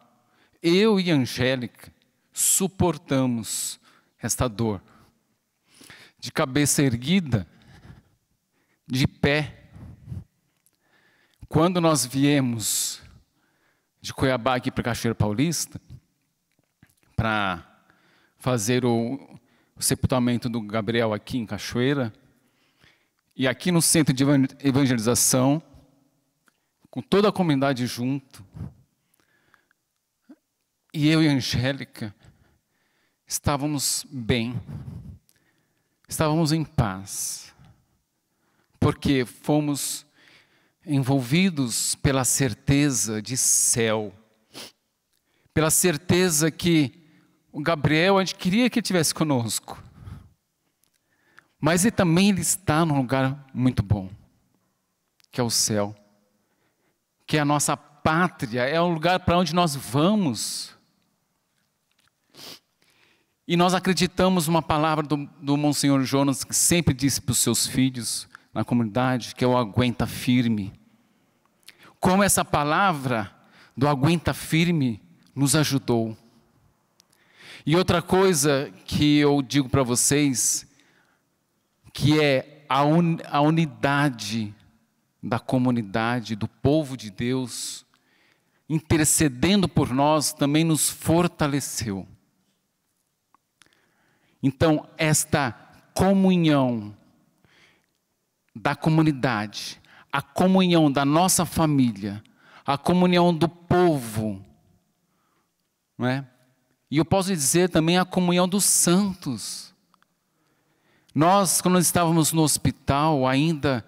eu e Angélica suportamos esta dor de cabeça erguida, de pé. Quando nós viemos de Cuiabá aqui para Cachoeira Paulista, para fazer o, o, sepultamento do Gabriel aqui em Cachoeira, e aqui no centro de evangelização, com toda a comunidade junto, e eu e a Angélica estávamos bem estávamos em paz, porque fomos envolvidos pela certeza de céu, pela certeza que o Gabriel, a gente queria que ele estivesse conosco, mas ele também ele está num lugar muito bom, que é o céu, que é a nossa pátria, é o lugar para onde nós vamos e nós acreditamos numa palavra do, do Monsenhor Jonas, que sempre disse para os seus filhos na comunidade, que é o aguenta firme. Como essa palavra do aguenta firme nos ajudou. E outra coisa que eu digo para vocês, que é a, un, a unidade da comunidade, do povo de Deus, intercedendo por nós, também nos fortaleceu. Então, esta comunhão da comunidade, a comunhão da nossa família, a comunhão do povo, não é? E eu posso dizer também a comunhão dos santos. Nós, quando estávamos no hospital, ainda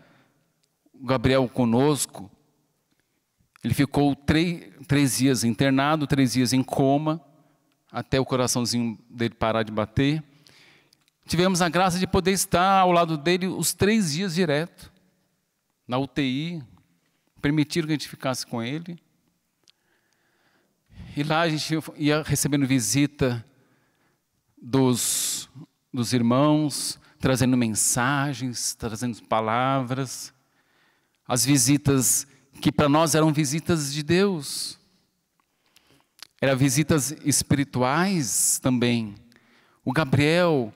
o Gabriel conosco, ele ficou três, três dias internado, três dias em coma, até o coraçãozinho dele parar de bater. Tivemos a graça de poder estar ao lado dele os três dias direto, na UTI, permitiram que a gente ficasse com ele. E lá a gente ia recebendo visita dos, dos irmãos, trazendo mensagens, trazendo palavras, as visitas que para nós eram visitas de Deus, eram visitas espirituais também. O Gabriel,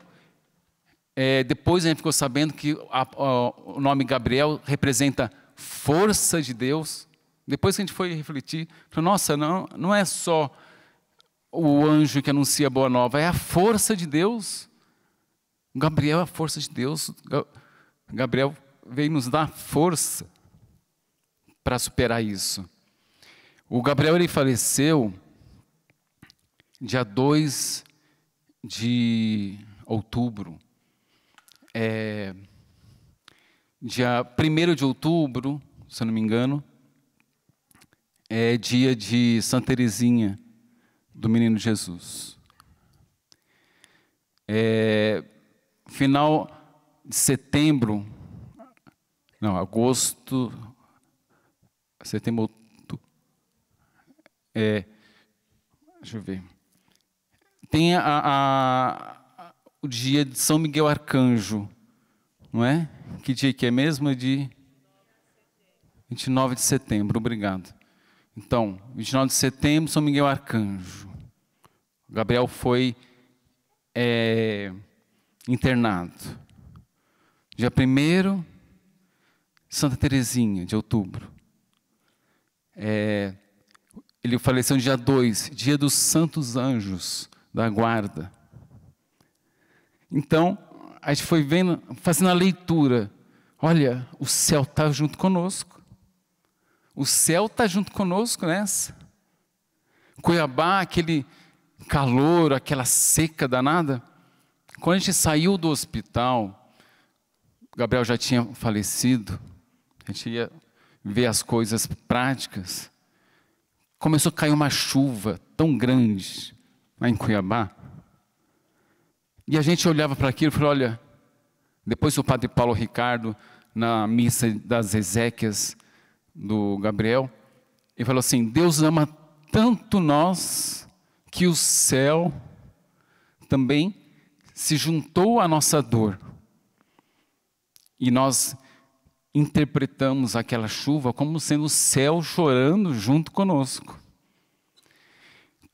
é, depois a gente ficou sabendo que a, a, o nome Gabriel representa força de Deus. Depois que a gente foi refletir, falou, nossa, não, não é só o anjo que anuncia a boa nova, é a força de Deus. Gabriel é a força de Deus. Gabriel veio nos dar força para superar isso. O Gabriel ele faleceu dia 2 de outubro é, dia 1 de outubro, se eu não me engano, é dia de Santa Teresinha do Menino Jesus. É, final de setembro, não, agosto, setembro, é, deixa eu ver, tem a, a o dia de São Miguel Arcanjo, não é? Que dia que é mesmo? É de 29 de setembro, obrigado. Então, 29 de setembro, São Miguel Arcanjo. Gabriel foi é, internado. Dia 1 Santa Terezinha, de outubro. É, ele faleceu no dia 2, dia dos Santos Anjos da Guarda. Então, a gente foi vendo, fazendo a leitura. Olha, o céu está junto conosco. O céu está junto conosco nessa. Cuiabá, aquele calor, aquela seca danada. Quando a gente saiu do hospital, Gabriel já tinha falecido. A gente ia ver as coisas práticas. Começou a cair uma chuva tão grande lá em Cuiabá e a gente olhava para aquilo e falou: olha, depois o padre Paulo Ricardo, na missa das Ezequias do Gabriel, ele falou assim: Deus ama tanto nós que o céu também se juntou à nossa dor. E nós interpretamos aquela chuva como sendo o céu chorando junto conosco.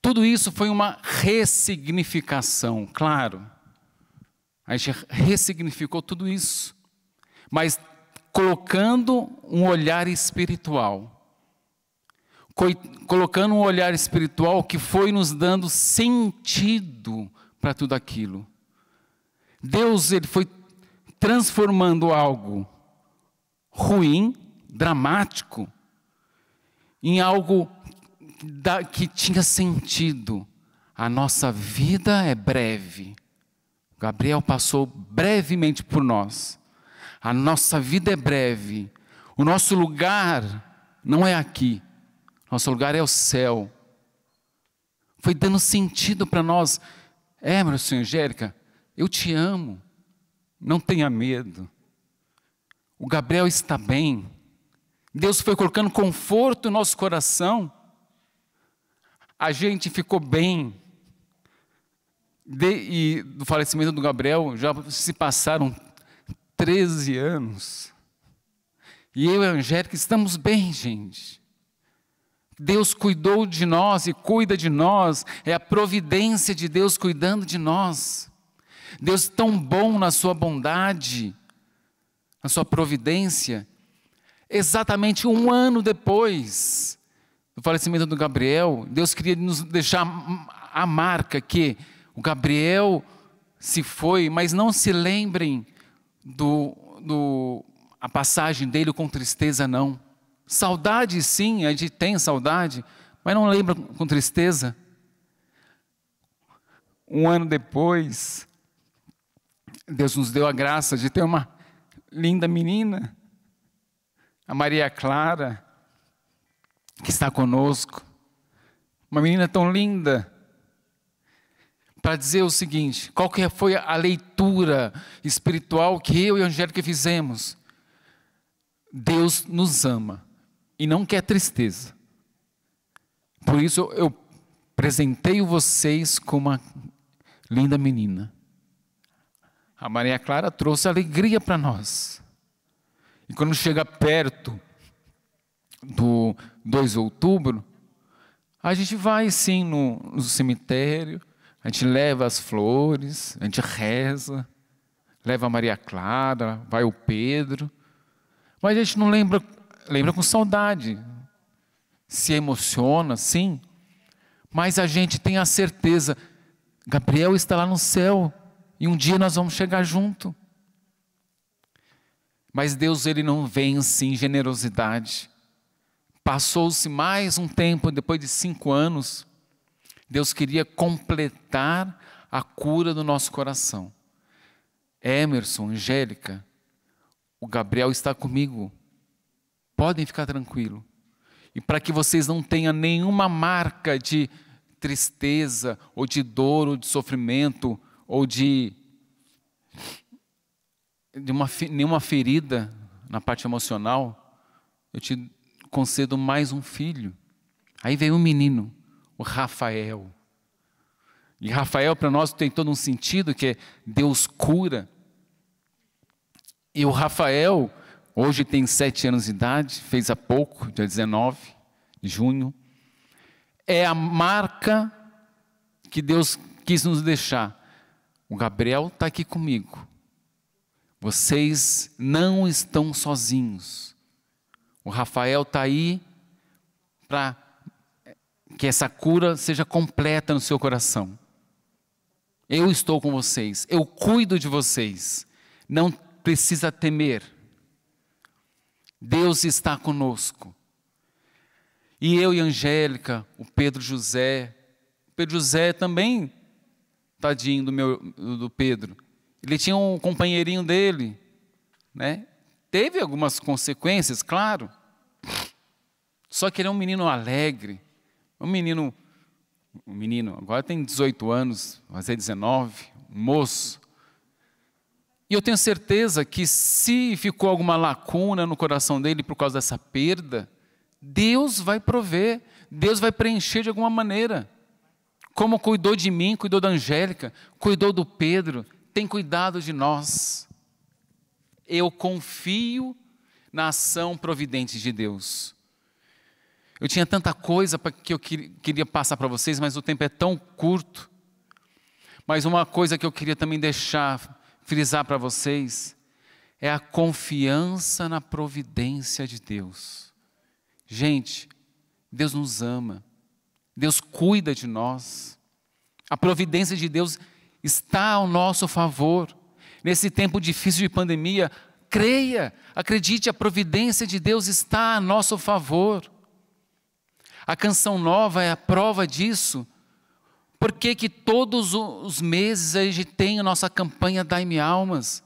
Tudo isso foi uma ressignificação, claro. A gente ressignificou tudo isso, mas colocando um olhar espiritual. Colocando um olhar espiritual que foi nos dando sentido para tudo aquilo. Deus ele foi transformando algo ruim, dramático, em algo que tinha sentido. A nossa vida é breve. Gabriel passou brevemente por nós. A nossa vida é breve. O nosso lugar não é aqui. Nosso lugar é o céu. Foi dando sentido para nós. É, meu Senhor Angélica, eu te amo. Não tenha medo. O Gabriel está bem. Deus foi colocando conforto no nosso coração. A gente ficou bem de, e do falecimento do Gabriel já se passaram 13 anos. E eu e a Angélica estamos bem, gente. Deus cuidou de nós e cuida de nós, é a providência de Deus cuidando de nós. Deus é tão bom na sua bondade, na sua providência. Exatamente um ano depois do falecimento do Gabriel, Deus queria nos deixar a marca que o Gabriel se foi, mas não se lembrem do, do a passagem dele com tristeza, não. Saudade, sim, a gente tem saudade, mas não lembra com tristeza. Um ano depois, Deus nos deu a graça de ter uma linda menina, a Maria Clara, que está conosco. Uma menina tão linda, para dizer o seguinte: qual que foi a leitura espiritual que eu e a Angélica fizemos? Deus nos ama e não quer tristeza. Por isso eu apresentei vocês com uma linda menina. A Maria Clara trouxe alegria para nós. E quando chega perto do 2 de outubro, a gente vai sim no, no cemitério, a gente leva as flores, a gente reza, leva a Maria Clara, vai o Pedro, mas a gente não lembra, lembra com saudade, se emociona, sim, mas a gente tem a certeza, Gabriel está lá no céu e um dia nós vamos chegar junto. Mas Deus ele não vence em generosidade. Passou-se mais um tempo, depois de cinco anos, Deus queria completar a cura do nosso coração. Emerson, Angélica, o Gabriel está comigo. Podem ficar tranquilo. E para que vocês não tenham nenhuma marca de tristeza, ou de dor, ou de sofrimento, ou de, de uma, nenhuma ferida na parte emocional, eu te concedo mais um filho. Aí veio um menino o Rafael. E Rafael para nós tem todo um sentido que é Deus cura. E o Rafael, hoje tem sete anos de idade, fez há pouco, dia 19 de junho, é a marca que Deus quis nos deixar. O Gabriel está aqui comigo. Vocês não estão sozinhos. O Rafael está aí para que essa cura seja completa no seu coração. Eu estou com vocês, eu cuido de vocês, não precisa temer. Deus está conosco. E eu e Angélica, o Pedro José, o Pedro José também, tadinho do, meu, do Pedro, ele tinha um companheirinho dele, né? Teve algumas consequências, claro. Só que ele é um menino alegre, um menino, um menino, agora tem 18 anos, fazer 19, um moço. E eu tenho certeza que se ficou alguma lacuna no coração dele por causa dessa perda, Deus vai prover, Deus vai preencher de alguma maneira. Como cuidou de mim, cuidou da Angélica, cuidou do Pedro, tem cuidado de nós. Eu confio na ação providente de Deus. Eu tinha tanta coisa que eu queria passar para vocês, mas o tempo é tão curto. Mas uma coisa que eu queria também deixar, frisar para vocês, é a confiança na providência de Deus. Gente, Deus nos ama, Deus cuida de nós, a providência de Deus está ao nosso favor. Nesse tempo difícil de pandemia, creia, acredite, a providência de Deus está a nosso favor. A canção nova é a prova disso. Por que, que todos os meses a gente tem a nossa campanha Dai-me Almas?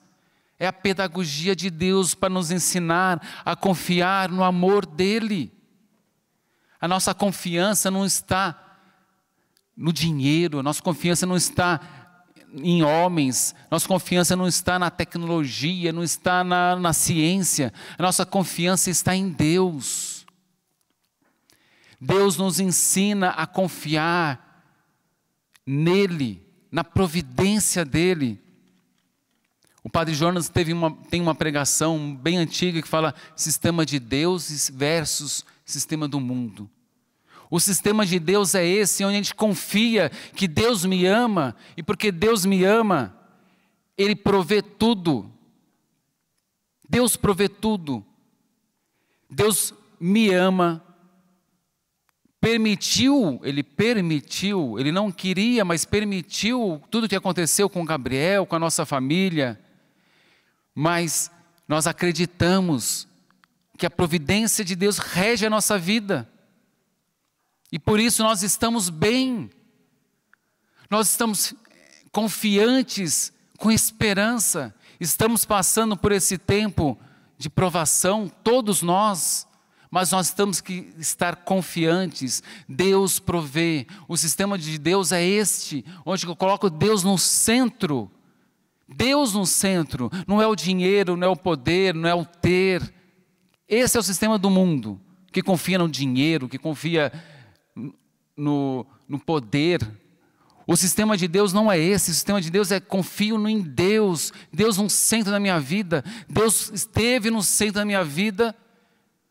É a pedagogia de Deus para nos ensinar a confiar no amor dEle. A nossa confiança não está no dinheiro, a nossa confiança não está em homens, nossa confiança não está na tecnologia, não está na, na ciência, a nossa confiança está em Deus. Deus nos ensina a confiar nele, na providência dele. O padre Jonas teve uma, tem uma pregação bem antiga que fala sistema de Deus versus sistema do mundo. O sistema de Deus é esse, onde a gente confia que Deus me ama, e porque Deus me ama, Ele provê tudo. Deus provê tudo. Deus me ama, permitiu, ele permitiu, ele não queria, mas permitiu tudo o que aconteceu com Gabriel, com a nossa família. Mas nós acreditamos que a providência de Deus rege a nossa vida. E por isso nós estamos bem. Nós estamos eh, confiantes, com esperança. Estamos passando por esse tempo de provação, todos nós. Mas nós temos que estar confiantes. Deus provê. O sistema de Deus é este, onde eu coloco Deus no centro. Deus no centro. Não é o dinheiro, não é o poder, não é o ter. Esse é o sistema do mundo, que confia no dinheiro, que confia no, no poder. O sistema de Deus não é esse, o sistema de Deus é confio em Deus, Deus no centro da minha vida, Deus esteve no centro da minha vida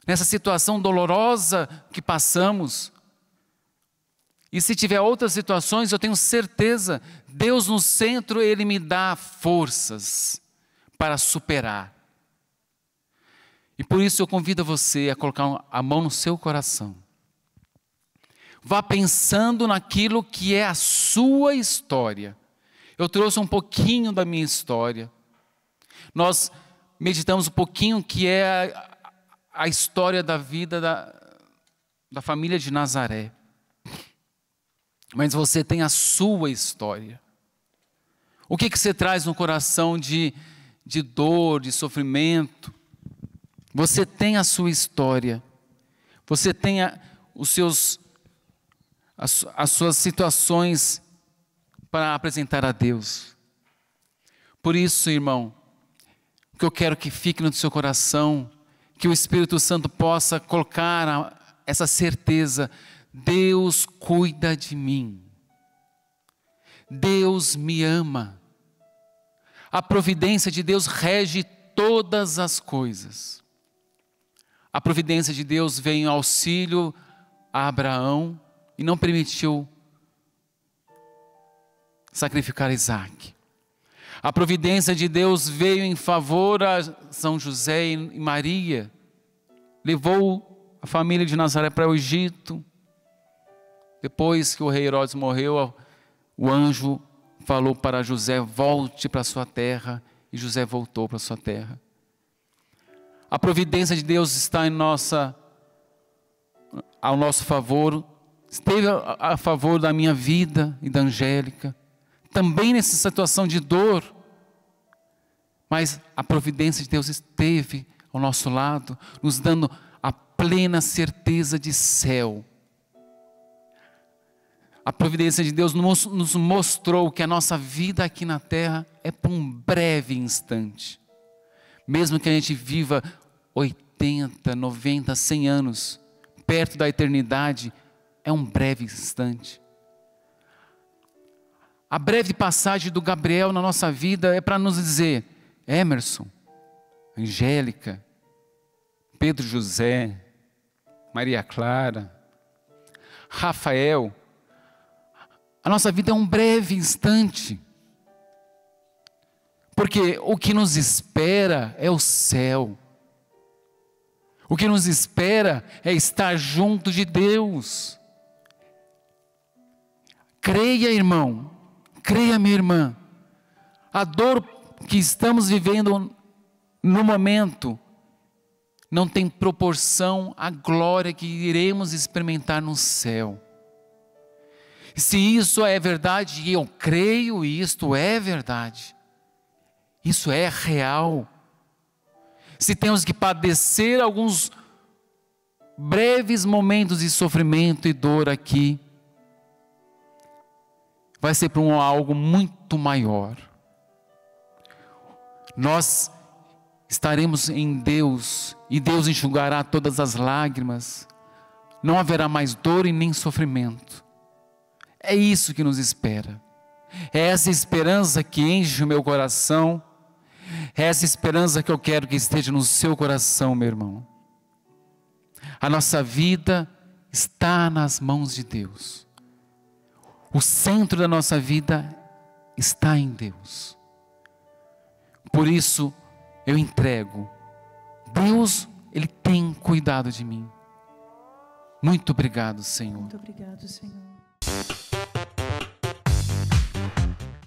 nessa situação dolorosa que passamos. E se tiver outras situações, eu tenho certeza, Deus no centro, Ele me dá forças para superar. E por isso eu convido você a colocar a mão no seu coração. Vá pensando naquilo que é a sua história. Eu trouxe um pouquinho da minha história. Nós meditamos um pouquinho que é a história da vida da, da família de Nazaré. Mas você tem a sua história. O que, que você traz no coração de, de dor, de sofrimento? Você tem a sua história. Você tem a, os seus, as, as suas situações para apresentar a Deus. Por isso, irmão, o que eu quero que fique no seu coração que o Espírito Santo possa colocar essa certeza: Deus cuida de mim, Deus me ama. A providência de Deus rege todas as coisas. A providência de Deus veio em auxílio a Abraão e não permitiu sacrificar Isaac. A providência de Deus veio em favor a São José e Maria, levou a família de Nazaré para o Egito. Depois que o rei Herodes morreu, o anjo falou para José: volte para sua terra, e José voltou para sua terra. A providência de Deus está em nossa ao nosso favor, esteve a favor da minha vida e da Angélica também nessa situação de dor, mas a providência de Deus esteve ao nosso lado, nos dando a plena certeza de céu. A providência de Deus nos mostrou que a nossa vida aqui na terra é por um breve instante. Mesmo que a gente viva 80, 90, 100 anos, perto da eternidade, é um breve instante. A breve passagem do Gabriel na nossa vida é para nos dizer: Emerson, Angélica, Pedro José, Maria Clara, Rafael, a nossa vida é um breve instante. Porque o que nos espera é o céu. O que nos espera é estar junto de Deus. Creia, irmão, Creia, minha irmã, a dor que estamos vivendo no momento não tem proporção à glória que iremos experimentar no céu. Se isso é verdade, e eu creio isto é verdade, isso é real. Se temos que padecer alguns breves momentos de sofrimento e dor aqui, vai ser para um algo muito maior. Nós estaremos em Deus e Deus enxugará todas as lágrimas. Não haverá mais dor e nem sofrimento. É isso que nos espera. É essa esperança que enche o meu coração. É essa esperança que eu quero que esteja no seu coração, meu irmão. A nossa vida está nas mãos de Deus. O centro da nossa vida está em Deus. Por isso eu entrego. Deus, Ele tem cuidado de mim. Muito obrigado, Senhor. Muito obrigado, Senhor.